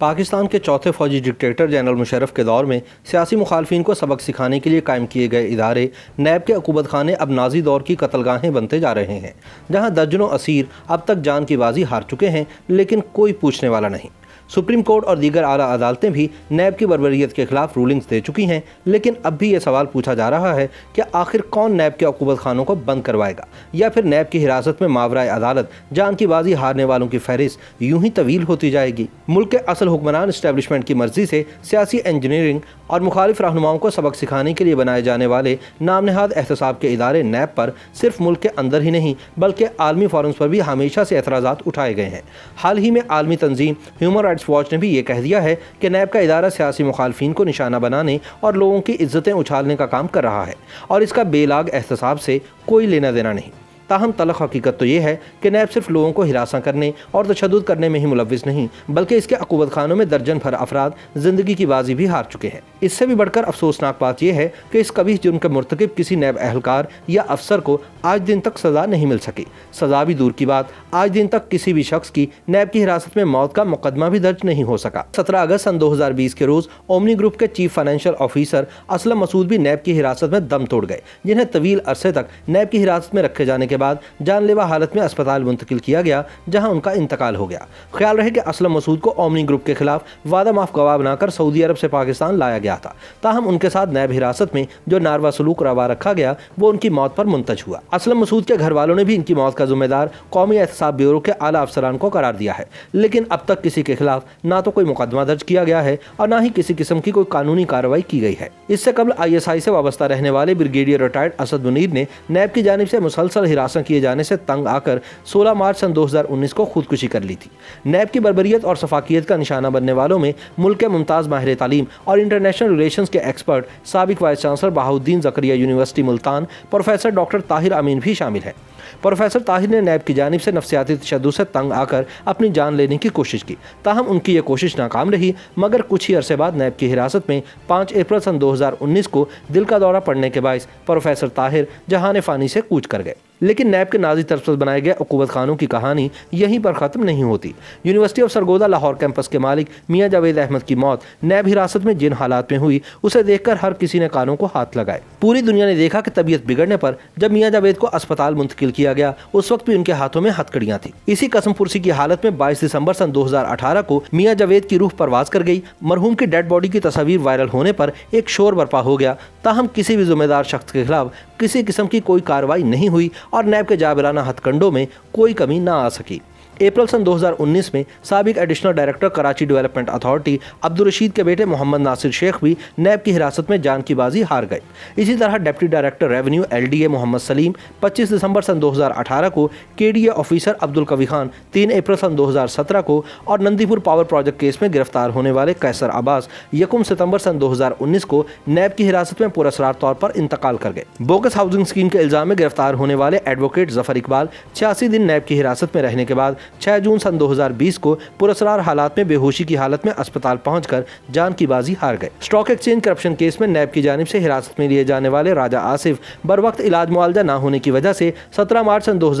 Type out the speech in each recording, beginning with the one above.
पाकिस्तान के चौथे फौजी डिक्टेटर जनरल मुशरफ के दौर में सियासी मुखालफी को सबक सिखाने के लिए कायम किए गए इदारे नैब के अकूबत खाने अब नाजी दौर की कतलगाहें बनते जा रहे हैं जहां दर्जनों असीर अब तक जान की बाजी हार चुके हैं लेकिन कोई पूछने वाला नहीं सुप्रीम कोर्ट और दीगर आला अदालतें भी नैब की बरबरीत के खिलाफ रूलिंग्स दे चुकी हैं लेकिन अब भी ये सवाल पूछा जा रहा है कि आखिर कौन नैब के अकूबत खानों को बंद करवाएगा या फिर नैब की हिरासत में मावरा अदालत जान की बाजी हारने वालों की फहरिस्त यूं ही तवील होती जाएगी मुल्क के असल हुक्मरान इस्टेबलिशमेंट की मर्जी से सियासी इंजीनियरिंग और मुखालिफ रहनुमाओं को सबक सिखाने के लिए बनाए जाने वाले नामनहाद एहतसाब के इदारे नैब पर सिर्फ मुल्क के अंदर ही नहीं बल्कि आलमी फॉरम्स पर भी हमेशा से एतराज़ा उठाए गए हैं हाल ही में आलमी तंजीम ह्यूमन राइट्स वॉच ने भी ये कह दिया है कि नैब का इदारा सियासी मुखालफी को निशाना बनाने और लोगों की इज्जतें उछालने का काम कर रहा है और इसका बेलाग एहतसाब से कोई लेना देना नहीं ताहम तलख हकीकत तो यह है कि नैब सिर्फ लोगों को हिरासा करने और तशद करने में ही मुलविस नहीं बल्कि इसके अकूबत खानों में दर्जन भर अफराद जिंदगी की बाजी भी हार चुके हैं इससे भी बढ़कर अफसोसनाक बात यह है कि इस कभी जुर्म के मरतकब किसी नैब एहलकार या अफसर को आज दिन तक सजा नहीं मिल सकी सजा भी दूर की बात आज दिन तक किसी भी शख्स की नैब की हिरासत में मौत का मुकदमा भी दर्ज नहीं हो सका सत्रह अगस्त सन दो हजार बीस के रोज ओमनी ग्रुप के chief financial officer Aslam Masood भी नैब की हिरासत में दम तोड़ गए जिन्हें तवील अरसे तक नैब की हिरासत में रखे जाने के के बाद जानलेवा हालत में अस्पताल मुंतकिल किया गया जहां उनका इंतकाल हो गया ख्याल रहे कि असलम मसूद को ओमनी ग्रुप के खिलाफ वादा माफ गवाह बनाकर सऊदी अरब से पाकिस्तान लाया गया था ताहम उनके साथ नैब हिरासत में जो नारवा सलूक रवा रखा गया वो उनकी मौत पर मुंतज हुआ असलम मसूद के घर वालों ने भी इनकी मौत का जिम्मेदार कौमी एहतसाब ब्यूरो के आला अफसरान को करार दिया है लेकिन अब तक किसी के खिलाफ ना तो कोई मुकदमा दर्ज किया गया है और ना ही किसी किस्म की कोई कानूनी कार्रवाई की गई है इससे कबल आईएसआई से वाबस्ता रहने वाले ब्रिगेडियर रिटायर्ड असद मुनीर ने नैब की जानब से मुसलसल हिरासत किए जाने से तंग आकर 16 मार्च सन 2019 को खुदकुशी कर ली थी नैब की बरबरीत और सफाकियत का निशाना बनने वालों में मुल्क के मुमताज़ माहिर तालीम और इंटरनेशनल रिलेशन के एक्सपर्ट सबक vice chancellor Bahauddin Zakariya university Multan professor doctor Tahir Amin भी शामिल है प्रोफेसर ताहिर ने नैब की जानब से नफसियाती तशद से तंग आकर अपनी जान लेने की कोशिश की ताहम उनकी ये कोशिश नाकाम रही मगर कुछ ही अरसे बाद नैब की हिरासत में पाँच अप्रैल सन दो 2019 को दिल का दौरा पड़ने के बायस प्रोफेसर ताहिर जहान फ़ानी से कूच कर गए लेकिन नैब के नाजी तरफ बनाए गए अकूबत खानों की कहानी यहीं पर ख़त्म नहीं होती university of Sargodha Lahore campus के मालिक मियाँ जावेद अहमद की मौत नैब हिरासत में जिन हालात में हुई उसे देखकर हर किसी ने कानों को हाथ लगाए पूरी दुनिया ने देखा कि तबीयत बिगड़ने पर जब मियाँ जावेद को अस्पताल मुंतकिल किया गया उस वक्त भी उनके हाथों में हथकड़ियाँ थी इसी पुरसी की हालत में बाईस दिसंबर सन अठारह को मियाँ जावेद की रूह परवास कर गई मरहूम की डेड बॉडी की तस्वीर वायरल होने पर एक शोर बर्पा हो गया ताहम किसी भी जिम्मेदार शख्स के खिलाफ किसी किस्म की कोई कार्रवाई नहीं हुई और नैब के जाबिराना हथकंडों में कोई कमी ना आ सकी अप्रैल सन 2019 में सबक additional director Karachi development authority Abdul Rashid के बेटे मोहम्मद नासिर शेख भी नैब की हिरासत में जान की बाजी हार गए इसी तरह deputy director revenue LDA Mohammad Saleem 25 दिसंबर सन 2018 को केडीए ऑफिसर अब्दुल कवी खान 3 अप्रैल सन 2017 को और नंदीपुर पावर प्रोजेक्ट केस में गिरफ्तार होने वाले कैसर अब्बास यकुम सितंबर सन उन्नीस को नैब की हिरासत में पुरस्कार तौर पर इंतकाल कर गए बोगस हाउसिंग स्कीम के इल्जाम में गिरफ्तार होने वाले एडवोकेट जफर इकबाल छियासी दिन नैब की हिरासत में रहने के बाद छह जून सन 2020 को पुरस्कार हालात में बेहोशी की हालत में अस्पताल पहुँच जान की बाजी हार गए स्टॉक एक्सचेंज करप्शन केस में नैब की जानब ऐसी हिरासत में लिए जाने वाले राजा आसिफ बर वक्त इलाज मुआवजा न होने की वजह से सत्रह मार्च सन दो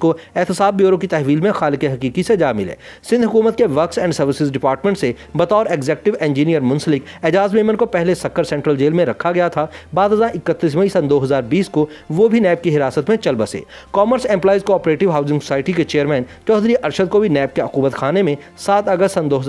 को एहतसाब ब्यूरो की तहवील में खाल के हकीकी ऐसी जा मिले सिंध हुकूमत के वर्क एंड सर्विस डिपार्टमेंट से बतौर एग्जेक्टिव इंजीनियर मुंसलिक एजाज मेमन को पहले सक्कर सेंट्रल जेल में रखा गया था बाद इकतीस मई सन 2020 को वो भी नैब की हिरासत में चल बसे commerce employees cooperative housing society के चेयरमैन चौधरी चौधरी अरशद को भी नैब के अकूबत खाने में सात अगस्त सन दो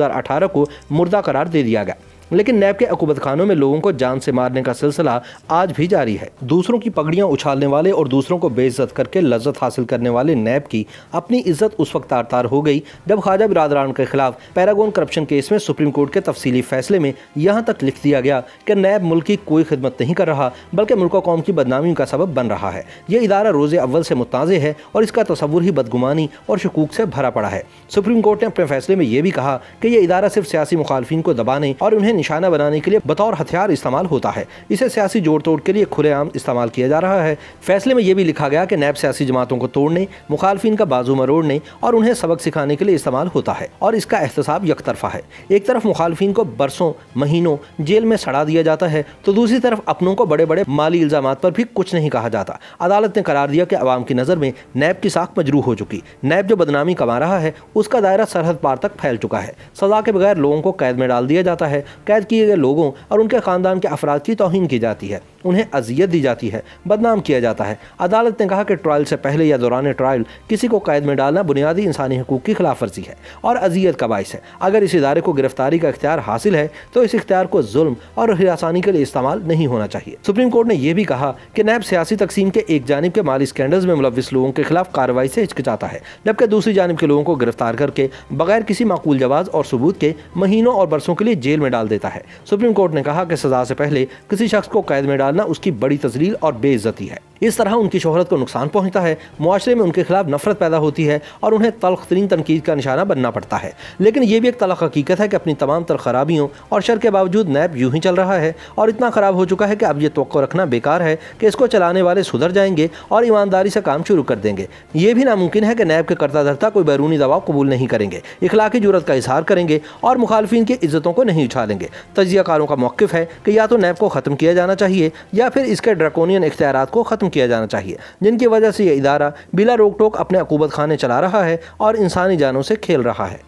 को मुर्दा करार दे दिया गया लेकिन नैब के अकूबत खानों में लोगों को जान से मारने का सिलसिला आज भी जारी है दूसरों की पगड़ियां उछालने वाले और दूसरों को बेइज्जत करके लज्जत हासिल करने वाले नैब की अपनी इज्जत उस वक्त तार तार हो गई जब ख्वाजा बिरादरान के खिलाफ पैरागोन करप्शन केस में सुप्रीम कोर्ट के तफसीली फैसले में यहाँ तक लिख दिया गया कि नैब मुल्क की कोई खिदमत नहीं कर रहा बल्कि मुल्क कौम की बदनामी का सबब बन रहा है ये इदारा रोज़े अव्वल से मुताजे है और इसका तस्वुर ही बदगुमानी और शकूक से भरा पड़ा है सुप्रीम कोर्ट ने अपने फैसले में यह भी कहा कि यह इदारा सिर्फ सियासी मुखालफी को दबाने और उन्हें निशाना बनाने के लिए बतौर हथियार इस्तेमाल होता है इसे सियासी जोड़ तोड़ के लिए खुलेआम इस्तेमाल किया जा रहा है फैसले में यह भी लिखा गया कि नैब सियासी जमातों को तोड़ने मुखालफी का बाजू मरोड़ने और उन्हें सबक सिखाने के लिए इस्तेमाल होता है और इसका एहतसाब यकतरफा है एक तरफ मुखालफी को बरसों महीनों जेल में सड़ा दिया जाता है तो दूसरी तरफ अपनों को बड़े बड़े माली इल्जाम पर भी कुछ नहीं कहा जाता अदालत ने करार दिया कि अवाम की नज़र में नैब की साख मजरू हो चुकी नैब जो बदनामी कमा रहा है उसका दायरा सरहद पार तक फैल चुका है सजा के बगैर लोगों को कैद में डाल दिया जाता है कैद किए गए लोगों और उनके ख़ानदान के अफराद की तोहन की जाती है उन्हें अजियत दी जाती है बदनाम किया जाता है अदालत ने कहा कि ट्रायल से पहले या दौरान ट्रायल किसी को कैद में डालना बुनियादी इंसानी हकूक़ की खिलाफ वर्जी है और अजियत का बायस है अगर इस इदारे को गिरफ्तारी का इख्तियार हासिल है तो इस इख्तियार को जुल्म और हिरासानी के लिए इस्तेमाल नहीं होना चाहिए सुप्रीम कोर्ट ने यह भी कहा कि नैब सियासी तकसीम के एक जानब के माली स्कैंडल्स में मुलविस लोगों के खिलाफ कार्रवाई से हिचकिचाता है जबकि दूसरी जानब के लोगों को गिरफ्तार करके बगैर किसी माकूल जवाब और सबूत के महीनों और बरसों के लिए जेल में डाल देता देता है सुप्रीम कोर्ट ने कहा कि सजा से पहले किसी शख्स को कैद में डालना उसकी बड़ी तजलील और बेइज्जती है इस तरह उनकी शोहरत को नुकसान पहुंचता है माशरे में उनके खिलाफ नफरत पैदा होती है और उन्हें तलख तरीन तनकीद का निशाना बनना पड़ता है लेकिन ये भी एक तलख हकीकत है कि अपनी तमाम तर खराबियों और शर के बावजूद नैब यूं ही चल रहा है और इतना ख़राब हो चुका है कि अब यह तो रखना बेकार है कि इसको चलाने वाले सुधर जाएंगे और ईमानदारी से काम शुरू कर देंगे ये भी नामुमकिन है कि नैब के करता धरता कोई बैरूनी दबाव कबूल नहीं करेंगे इखलाकी जरूरत का इजहार करेंगे और मुखालफी की इज्जतों को नहीं उछालेंगे तजिया कारों का मौक़ है कि या तो नैब को ख़त्म किया जाना चाहिए या फिर इसके ड्रकोनियन इख्तियार को ख़त्म किया जाना चाहिए जिनकी वजह से यह इदारा बिला रोक टोक अपने अकूबत खाने चला रहा है और इंसानी जानों से खेल रहा है